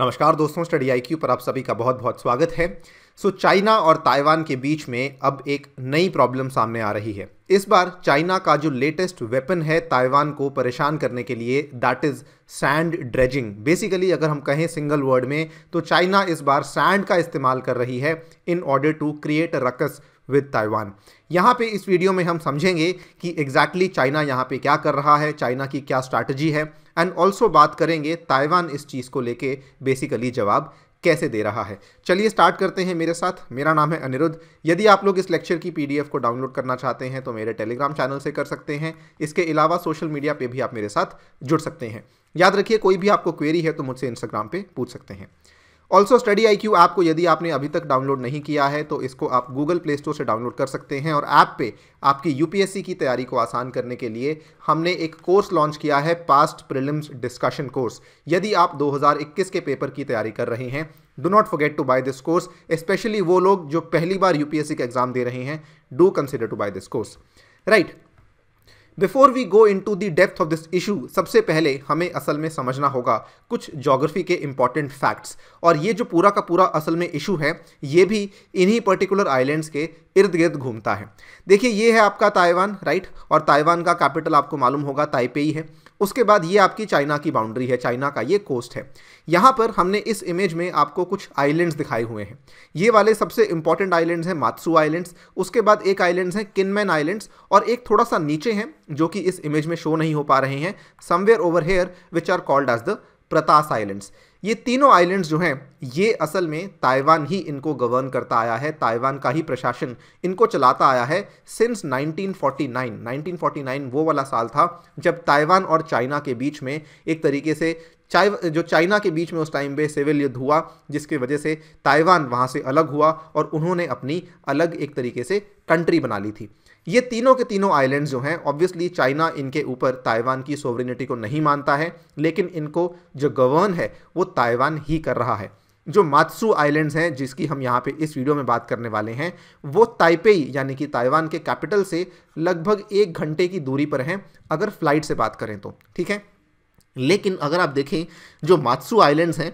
नमस्कार दोस्तों स्टडी आई पर आप सभी का बहुत बहुत स्वागत है सो so, चाइना और ताइवान के बीच में अब एक नई प्रॉब्लम सामने आ रही है इस बार चाइना का जो लेटेस्ट वेपन है ताइवान को परेशान करने के लिए that is sand dredging basically अगर हम कहें सिंगल वर्ड में तो चाइना इस बार सैंड का इस्तेमाल कर रही है in order to create ruckus with Taiwan यहाँ पे इस वीडियो में हम समझेंगे कि एग्जैक्टली exactly चाइना यहाँ पे क्या कर रहा है चाइना की क्या स्ट्रैटेजी है एंड ऑल्सो बात करेंगे ताइवान इस चीज़ को लेके बेसिकली जवाब कैसे दे रहा है चलिए स्टार्ट करते हैं मेरे साथ मेरा नाम है अनिरुद्ध यदि आप लोग इस लेक्चर की पीडीएफ को डाउनलोड करना चाहते हैं तो मेरे टेलीग्राम चैनल से कर सकते हैं इसके अलावा सोशल मीडिया पे भी आप मेरे साथ जुड़ सकते हैं याद रखिए कोई भी आपको क्वेरी है तो मुझसे इंस्टाग्राम पे पूछ सकते हैं also study I Q app को यदि आपने अभी तक डाउनलोड नहीं किया है तो इसको आप गूगल प्ले स्टोर से डाउनलोड कर सकते हैं और ऐप पे आपकी यूपीएससी की तैयारी को आसान करने के लिए हमने एक कोर्स लॉन्च किया है पास्ट प्रिलिम्स डिस्कशन कोर्स यदि आप 2021 के पेपर की तैयारी कर रहे हैं do not forget to buy this course specially वो लोग जो पहली बार यूपीएससी का एग्जाम दे रहे हैं do consider to buy this course right before we go into the depth of this issue सबसे पहले हमें असल में समझना होगा कुछ जोग्राफी के इंपॉर्टेंट फैक्ट्स और ये जो पूरा का पूरा असल में इशू है ये भी इन्हीं पर्टिकुलर आइलैंड्स के इर्द गिर्द घूमता है देखिए ये है आपका ताइवान राइट और ताइवान का कैपिटल आपको मालूम होगा ताइपेई है उसके बाद ये आपकी चाइना की बाउंड्री है चाइना का ये कोस्ट है यहाँ पर हमने इस इमेज में आपको कुछ आइलैंड्स दिखाए हुए हैं ये वाले सबसे इंपॉर्टेंट आइलैंड्स हैं मात्सू आइलैंड्स उसके बाद एक आइलैंड्स हैं किनमैन आइलैंड्स और एक थोड़ा सा नीचे हैं जो कि इस इमेज में शो नहीं हो पा रहे हैं somewhere over here which are called as the Pratas islands ये तीनों आइलैंड्स जो हैं ये असल में ताइवान ही इनको गवर्न करता आया है ताइवान का ही प्रशासन इनको चलाता आया है सिंस 1949 1949 वो वाला साल था जब ताइवान और चाइना के बीच में एक तरीके से चाइ जो चाइना के बीच में उस टाइम पे सिविल युद्ध हुआ जिसकी वजह से ताइवान वहाँ से अलग हुआ और उन्होंने अपनी अलग एक तरीके से कंट्री बना ली थी ये तीनों के तीनों आइलैंड जो हैं ऑब्वियसली चाइना इनके ऊपर ताइवान की सोवरेनिटी को नहीं मानता है लेकिन इनको जो गवर्न है वो ताइवान ही कर रहा है जो मात्सू आइलैंड्स हैं जिसकी हम यहाँ पे इस वीडियो में बात करने वाले हैं वो ताइपेई यानी कि ताइवान के कैपिटल से लगभग एक घंटे की दूरी पर हैं अगर फ्लाइट से बात करें तो ठीक है लेकिन अगर आप देखें जो मात्सू आइलैंड्स हैं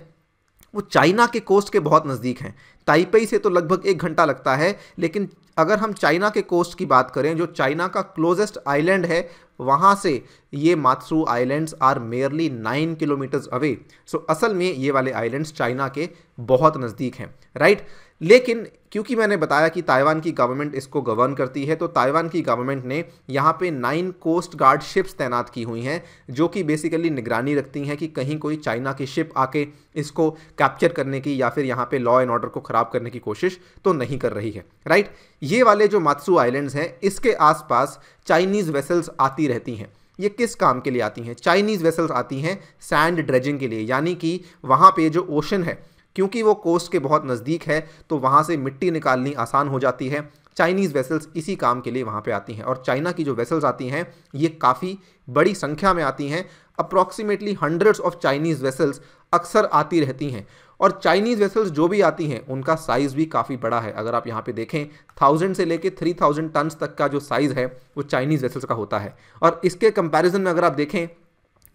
वो चाइना के कोस्ट के बहुत नज़दीक हैं ताइपेई से तो लगभग एक घंटा लगता है लेकिन अगर हम चाइना के कोस्ट की बात करें जो चाइना का क्लोजेस्ट आइलैंड है वहाँ से ये Matsu islands are merely nine kilometres away so असल में ये वाले आइलैंड्स चाइना के बहुत नज़दीक हैं राइट right? लेकिन क्योंकि मैंने बताया कि ताइवान की गवर्नमेंट इसको गवर्न करती है तो ताइवान की गवर्नमेंट ने यहाँ पे नाइन कोस्ट गार्ड शिप्स तैनात की हुई हैं जो कि बेसिकली निगरानी रखती हैं कि कहीं कोई चाइना की शिप आके इसको कैप्चर करने की या फिर यहाँ पे लॉ एंड ऑर्डर को ख़राब करने की कोशिश तो नहीं कर रही है राइट ये वाले जो मात्सू आइलैंड्स हैं इसके आसपास चाइनीज़ वेसल्स आती रहती हैं ये किस काम के लिए आती हैं चाइनीज़ वेसल्स आती हैं सैंड ड्रेजिंग के लिए यानी कि वहाँ पे जो ओशन है क्योंकि वो कोस्ट के बहुत नज़दीक है तो वहाँ से मिट्टी निकालनी आसान हो जाती है चाइनीज़ वेसल्स इसी काम के लिए वहाँ पे आती हैं और चाइना की जो वेसल्स आती हैं ये काफ़ी बड़ी संख्या में आती हैं approximately hundreds of Chinese vessels अक्सर आती रहती हैं और चाइनीज़ वेसल्स जो भी आती हैं उनका साइज़ भी काफ़ी बड़ा है अगर आप यहाँ पे देखें थाउजेंड से लेके थ्री थाउजेंड टन तक का जो साइज़ है वो चाइनीज़ वेसल्स का होता है और इसके कंपैरिजन में अगर आप देखें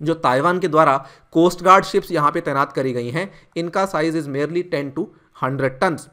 जो ताइवान के द्वारा कोस्ट गार्ड शिप्स यहाँ पे तैनात करी गई हैं इनका size is merely ten to hundred tons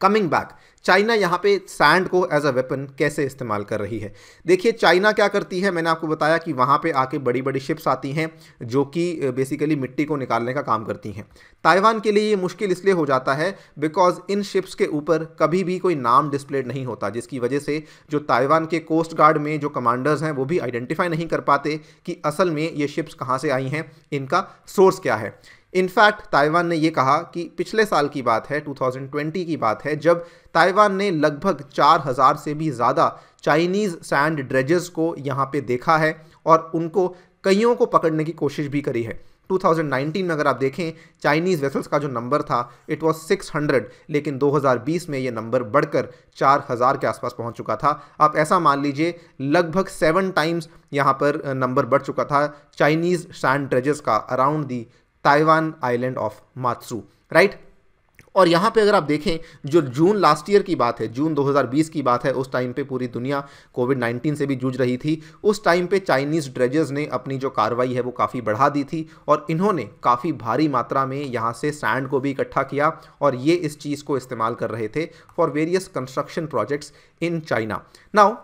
coming back China यहाँ पे सैंड को एज अ वेपन कैसे इस्तेमाल कर रही है देखिए चाइना क्या करती है मैंने आपको बताया कि वहाँ पे आके बड़ी बड़ी शिप्स आती हैं जो कि बेसिकली मिट्टी को निकालने का काम करती हैं ताइवान के लिए ये मुश्किल इसलिए हो जाता है बिकॉज इन शिप्स के ऊपर कभी भी कोई नाम डिस्प्लेड नहीं होता जिसकी वजह से जो ताइवान के कोस्ट गार्ड में जो कमांडर्स हैं वो भी आइडेंटिफाई नहीं कर पाते कि असल में ये शिप्स कहाँ से आई हैं इनका सोर्स क्या है इनफैक्ट ताइवान ने यह कहा कि पिछले साल की बात है 2020 की बात है जब ताइवान ने लगभग 4000 से भी ज़्यादा चाइनीज़ सैंड ड्रेजेस को यहाँ पे देखा है और उनको कईयों को पकड़ने की कोशिश भी करी है 2019 में अगर आप देखें चाइनीज़ वेसल्स का जो नंबर था इट वाज 600 लेकिन 2020 में ये नंबर बढ़कर 4000 के आसपास पहुंच चुका था आप ऐसा मान लीजिए लगभग सेवन टाइम्स यहाँ पर नंबर बढ़ चुका था चाइनीज़ सैंड ड्रेजेस का around the Taiwan island of Matsu right और यहाँ पे अगर आप देखें जो जून लास्ट ईयर की बात है जून 2020 की बात है उस टाइम पे पूरी दुनिया कोविड 19 से भी जूझ रही थी उस टाइम पे चाइनीज़ ड्रेजर्स ने अपनी जो कार्रवाई है वो काफ़ी बढ़ा दी थी और इन्होंने काफ़ी भारी मात्रा में यहाँ से सैंड को भी इकट्ठा किया और ये इस चीज़ को इस्तेमाल कर रहे थे for various construction projects in China now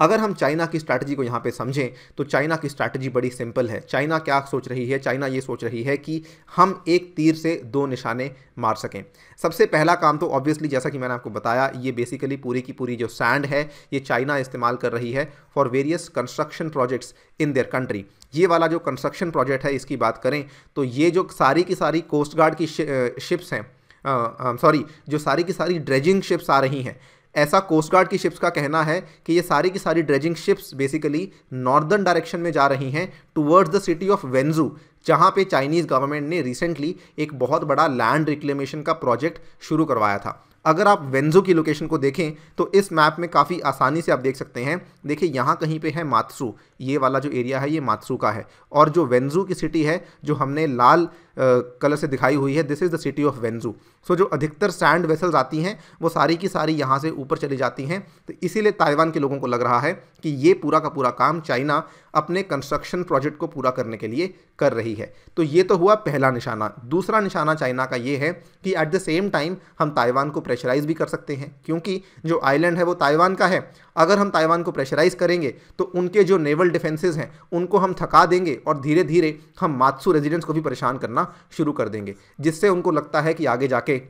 अगर हम चाइना की स्ट्रैटेजी को यहाँ पे समझें तो चाइना की स्ट्रैटेजी बड़ी सिंपल है चाइना क्या सोच रही है चाइना ये सोच रही है कि हम एक तीर से दो निशाने मार सकें सबसे पहला काम तो ऑब्वियसली जैसा कि मैंने आपको बताया ये बेसिकली पूरी की पूरी जो सैंड है ये चाइना इस्तेमाल कर रही है for various construction projects in their country ये वाला जो कंस्ट्रक्शन प्रोजेक्ट है इसकी बात करें तो ये जो सारी की सारी कोस्ट गार्ड की शिप्स हैं सॉरी जो सारी की सारी ड्रेजिंग शिप्स आ रही हैं ऐसा कोस्ट गार्ड की शिप्स का कहना है कि ये सारी की सारी dredging ships basically northern direction में जा रही हैं towards the city of Wenzhou जहाँ पे चाइनीज़ गवर्नमेंट ने रिसेंटली एक बहुत बड़ा लैंड रिक्लेमेशन का प्रोजेक्ट शुरू करवाया था अगर आप वेंजू की लोकेशन को देखें तो इस मैप में काफ़ी आसानी से आप देख सकते हैं देखिए यहाँ कहीं पे है मात्सू ये वाला जो एरिया है ये मात्सू का है और जो वेंजू की सिटी है जो हमने लाल कलर से दिखाई हुई है this is the city of Wenzhou so जो अधिकतर सैंड वेसल्स आती हैं वो सारी की सारी यहाँ से ऊपर चली जाती हैं तो इसीलिए ताइवान के लोगों को लग रहा है कि ये पूरा का पूरा काम चाइना अपने कंस्ट्रक्शन प्रोजेक्ट को पूरा करने के लिए कर रही है तो ये तो हुआ पहला निशाना दूसरा निशाना चाइना का ये है कि एट द सेम टाइम हम ताइवान को प्रेशराइज भी कर सकते हैं क्योंकि जो आइलैंड है वो ताइवान का है अगर हम ताइवान को प्रेशराइज करेंगे तो उनके जो नेवल डिफेंसेज हैं उनको हम थका देंगे और धीरे धीरे हम मातसू रेजिडेंट्स को भी परेशान करना करना शुरू कर देंगे जिससे उनको लगता है कि आगे जाके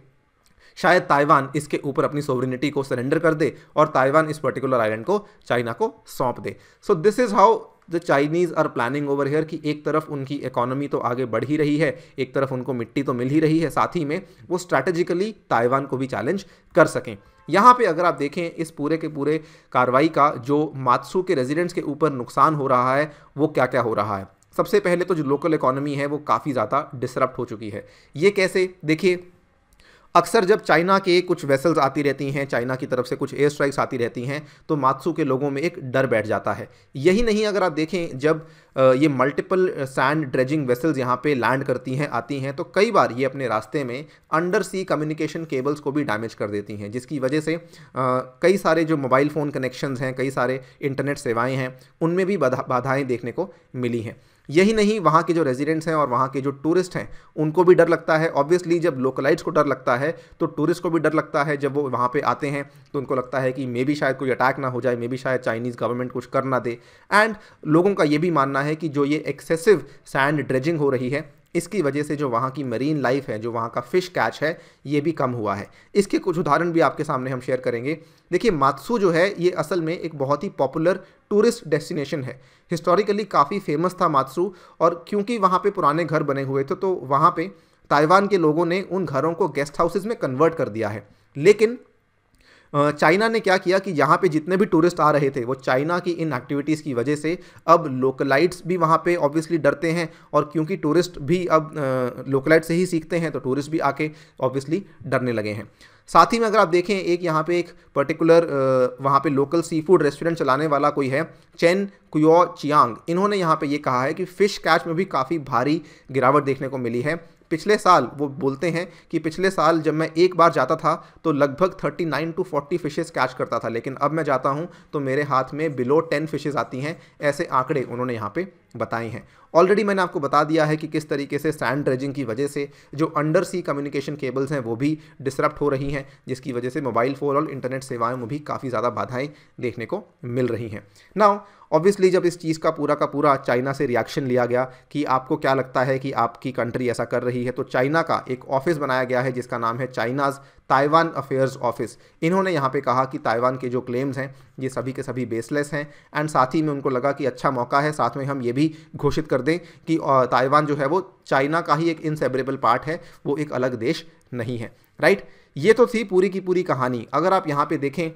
शायद ताइवान इसके ऊपर अपनी सोवरिनिटी को सरेंडर कर दे और ताइवान इस पर्टिकुलर आइलैंड को चाइना को सौंप दे so this is how the Chinese are planning over here कि एक तरफ उनकी इकोनॉमी तो आगे बढ़ ही रही है एक तरफ उनको मिट्टी तो मिल ही रही है साथ ही में वो स्ट्रैटेजिकली ताइवान को भी चैलेंज कर सकें यहाँ पे अगर आप देखें इस पूरे के पूरे कार्रवाई का जो मात्सू के रेजिडेंट्स के ऊपर नुकसान हो रहा है वो क्या क्या हो रहा है सबसे पहले तो जो लोकल इकोनॉमी है वो काफ़ी ज़्यादा डिसरप्ट हो चुकी है ये कैसे देखिए अक्सर जब चाइना के कुछ वेसल्स आती रहती हैं चाइना की तरफ से कुछ एयर स्ट्राइक्स आती रहती हैं तो मात्सू के लोगों में एक डर बैठ जाता है यही नहीं अगर आप देखें जब ये मल्टीपल सैंड ड्रेजिंग वेसल्स यहाँ पे लैंड करती हैं आती हैं तो कई बार ये अपने रास्ते में अंडर सी कम्युनिकेशन केबल्स को भी डैमेज कर देती हैं जिसकी वजह से कई सारे जो मोबाइल फ़ोन कनेक्शन हैं कई सारे इंटरनेट सेवाएँ हैं उनमें भी बाधाएँ देखने को मिली हैं यही नहीं वहाँ के जो रेजिडेंट्स हैं और वहाँ के जो टूरिस्ट हैं उनको भी डर लगता है ऑब्वियसली जब लोकलाइट्स को डर लगता है तो टूरिस्ट को भी डर लगता है जब वो वहाँ पर आते हैं तो उनको लगता है कि मे बी शायद कोई अटैक ना हो जाए मे बी शायद चाइनीज़ गवर्नमेंट कुछ कर ना दे एंड लोगों का ये भी मानना है कि जो ये एक्सेसिव सैंड ड्रेजिंग हो रही है इसकी वजह से जो वहाँ की मरीन लाइफ है जो वहाँ का फ़िश कैच है ये भी कम हुआ है इसके कुछ उदाहरण भी आपके सामने हम शेयर करेंगे देखिए मात्सू जो है ये असल में एक बहुत ही पॉपुलर टूरिस्ट डेस्टिनेशन है हिस्टोरिकली काफ़ी फेमस था मात्सू और क्योंकि वहाँ पर पुराने घर बने हुए थे तो वहाँ पर ताइवान के लोगों ने उन घरों को गेस्ट हाउसेज में कन्वर्ट कर दिया है लेकिन चाइना ने क्या किया कि यहाँ पे जितने भी टूरिस्ट आ रहे थे वो चाइना की इन एक्टिविटीज़ की वजह से अब लोकलाइट्स भी वहाँ पे ऑब्वियसली डरते हैं और क्योंकि टूरिस्ट भी अब लोकलाइट से ही सीखते हैं तो टूरिस्ट भी आके ऑब्वियसली डरने लगे हैं साथ ही में अगर आप देखें एक यहाँ पे एक पर्टिकुलर वहाँ पे लोकल सी फूड रेस्टोरेंट चलाने वाला कोई है चैन क्यो चियांग इन्होंने यहाँ पे ये कहा है कि फ़िश कैच में भी काफ़ी भारी गिरावट देखने को मिली है पिछले साल वो बोलते हैं कि पिछले साल जब मैं एक बार जाता था तो लगभग 39 टू 40 फिशेस कैच करता था लेकिन अब मैं जाता हूँ तो मेरे हाथ में बिलो 10 फिशेस आती हैं ऐसे आंकड़े उन्होंने यहाँ पे बताए हैं ऑलरेडी मैंने आपको बता दिया है कि किस तरीके से सैंड ड्रेजिंग की वजह से जो अंडर सी कम्युनिकेशन केबल्स हैं वो भी डिसरप्ट हो रही हैं जिसकी वजह से मोबाइल फ़ोन और इंटरनेट सेवाओं में भी काफ़ी ज़्यादा बाधाएँ देखने को मिल रही हैं नाउ ऑब्वियसली जब इस चीज़ का पूरा का पूरा चाइना से रिएक्शन लिया गया कि आपको क्या लगता है कि आपकी कंट्री ऐसा कर रही है तो चाइना का एक ऑफिस बनाया गया है जिसका नाम है चाइनाज़ ताइवान अफेयर्स ऑफिस इन्होंने यहाँ पे कहा कि ताइवान के जो क्लेम्स हैं ये सभी के सभी बेसलेस हैं एंड साथ ही में उनको लगा कि अच्छा मौका है साथ में हम ये भी घोषित कर दें कि ताइवान जो है वो चाइना का ही एक इनसेबरेबल पार्ट है वो एक अलग देश नहीं है राइट ये तो थी पूरी की पूरी कहानी अगर आप यहाँ पे देखें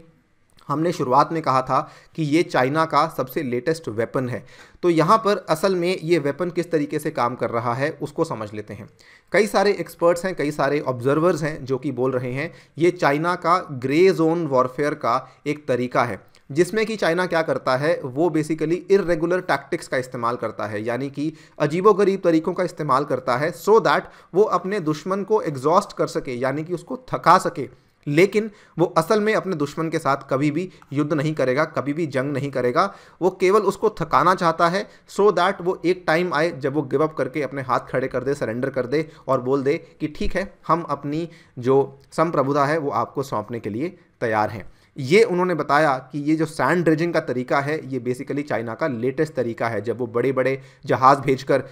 हमने शुरुआत में कहा था कि ये चाइना का सबसे लेटेस्ट वेपन है तो यहाँ पर असल में ये वेपन किस तरीके से काम कर रहा है उसको समझ लेते हैं कई सारे एक्सपर्ट्स हैं कई सारे ऑब्जर्वर्स हैं जो कि बोल रहे हैं ये चाइना का ग्रे जोन वॉरफेयर का एक तरीका है जिसमें कि चाइना क्या करता है वो बेसिकली इरेगुलर टैक्टिक्स का इस्तेमाल करता है यानी कि अजीबोगरीब तरीकों का इस्तेमाल करता है सो so दैट वो अपने दुश्मन को एग्जॉस्ट कर सके यानी कि उसको थका सके लेकिन वो असल में अपने दुश्मन के साथ कभी भी युद्ध नहीं करेगा कभी भी जंग नहीं करेगा वो केवल उसको थकाना चाहता है सो so दैट वो एक टाइम आए जब वो गिव अप करके अपने हाथ खड़े कर दे सरेंडर कर दे और बोल दे कि ठीक है हम अपनी जो संप्रभुता है वो आपको सौंपने के लिए तैयार हैं ये उन्होंने बताया कि ये जो सैंड ड्रेजिंग का तरीका है ये बेसिकली चाइना का लेटेस्ट तरीका है जब वो बड़े बड़े जहाज़ भेजकर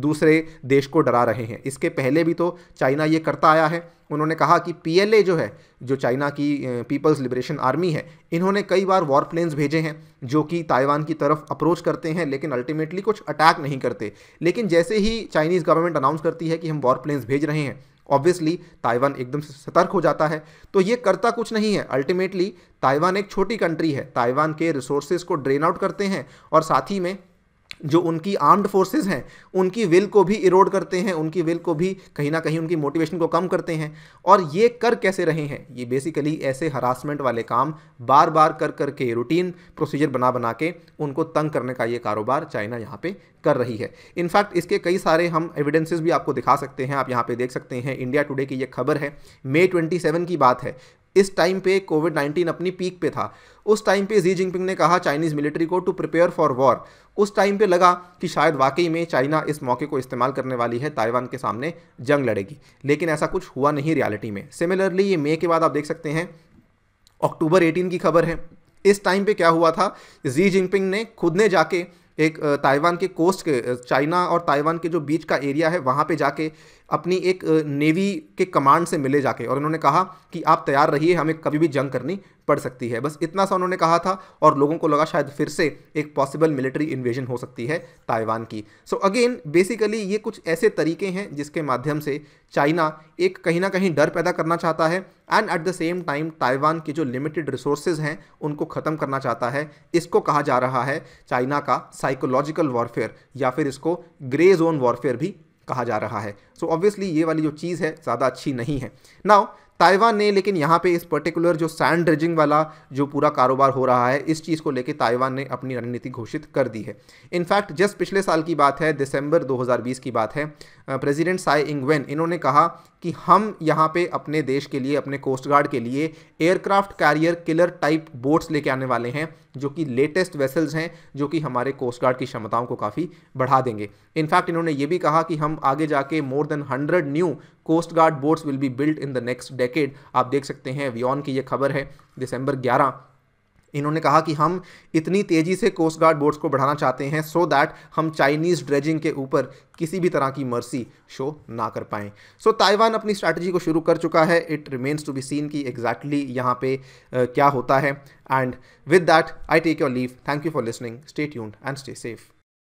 दूसरे देश को डरा रहे हैं इसके पहले भी तो चाइना ये करता आया है उन्होंने कहा कि पीएलए जो है जो चाइना की पीपल्स लिबरेशन आर्मी है इन्होंने कई बार वॉर प्लेन्स भेजे हैं जो कि ताइवान की तरफ अप्रोच करते हैं लेकिन अल्टीमेटली कुछ अटैक नहीं करते लेकिन जैसे ही चाइनीज़ गवर्नमेंट अनाउंस करती है कि हम वॉर प्लेन्स भेज रहे हैं ऑब्वियसली ताइवान एकदम से सतर्क हो जाता है तो ये करता कुछ नहीं है अल्टीमेटली ताइवान एक छोटी कंट्री है ताइवान के रिसोर्सेज को ड्रेन आउट करते हैं और साथ ही में जो उनकी आर्म्ड फोर्सेस हैं उनकी विल को भी इरोड करते हैं उनकी विल को भी कहीं ना कहीं उनकी मोटिवेशन को कम करते हैं और ये कर कैसे रहे हैं ये बेसिकली ऐसे हरासमेंट वाले काम बार बार कर कर के रूटीन प्रोसीजर बना बना के उनको तंग करने का ये कारोबार चाइना यहाँ पे कर रही है इनफैक्ट इसके कई सारे हम एविडेंसेज भी आपको दिखा सकते हैं आप यहाँ पे देख सकते हैं इंडिया टुडे की ये खबर है मे ट्वेंटी की बात है इस टाइम पे कोविड 19 अपनी पीक पे था उस टाइम पे जी जिनपिंग ने कहा चाइनीज़ मिलिट्री को टू प्रिपेयर फॉर वॉर उस टाइम पे लगा कि शायद वाकई में चाइना इस मौके को इस्तेमाल करने वाली है ताइवान के सामने जंग लड़ेगी लेकिन ऐसा कुछ हुआ नहीं रियलिटी में सिमिलरली ये मे के बाद आप देख सकते हैं अक्टूबर एटीन की खबर है इस टाइम पर क्या हुआ था जी जिनपिंग ने खुद ने जाके एक ताइवान के कोस्ट के चाइना और ताइवान के जो बीच का एरिया है वहाँ पे जाके अपनी एक नेवी के कमांड से मिले जाके और उन्होंने कहा कि आप तैयार रहिए हमें कभी भी जंग करनी पड़ सकती है बस इतना सा उन्होंने कहा था और लोगों को लगा शायद फिर से एक पॉसिबल मिलिट्री इन्वेजन हो सकती है ताइवान की सो अगेन बेसिकली ये कुछ ऐसे तरीके हैं जिसके माध्यम से चाइना एक कहीं ना कहीं डर पैदा करना चाहता है and at the same time Taiwan के जो लिमिटेड रिसोर्सेज हैं उनको ख़त्म करना चाहता है इसको कहा जा रहा है चाइना का साइकोलॉजिकल वॉरफेयर या फिर इसको ग्रे जोन वॉरफेयर भी कहा जा रहा है सो so ऑब्वियसली ये वाली जो चीज़ है ज़्यादा अच्छी नहीं है नाउ ताइवान ने लेकिन यहाँ पे इस पर्टिकुलर जो सैंड ड्रेजिंग वाला जो पूरा कारोबार हो रहा है इस चीज़ को लेकर ताइवान ने अपनी रणनीति घोषित कर दी है इनफैक्ट जस्ट पिछले साल की बात है दिसंबर 2020 की बात है प्रेसिडेंट साई इंगवेन इन्होंने कहा कि हम यहाँ पे अपने देश के लिए अपने कोस्ट गार्ड के लिए aircraft carrier killer type boats लेके आने वाले हैं जो कि लेटेस्ट वेसल्स हैं जो कि हमारे कोस्ट गार्ड की क्षमताओं को काफ़ी बढ़ा देंगे इनफैक्ट इन्होंने ये भी कहा कि हम आगे जाके more than hundred new coast guard boats will be built in the next decade आप देख सकते हैं वियॉन की ये खबर है दिसंबर ग्यारह इन्होंने कहा कि हम इतनी तेज़ी से कोस्ट गार्ड बोट्स को बढ़ाना चाहते हैं सो so दैट हम चाइनीज़ ड्रेजिंग के ऊपर किसी भी तरह की मर्सी शो ना कर पाएँ सो so, ताइवान अपनी स्ट्रैटेजी को शुरू कर चुका है it remains to be seen कि एग्जैक्टली exactly यहाँ पे uh, क्या होता है and with that I take your leave thank you for listening stay tuned and stay safe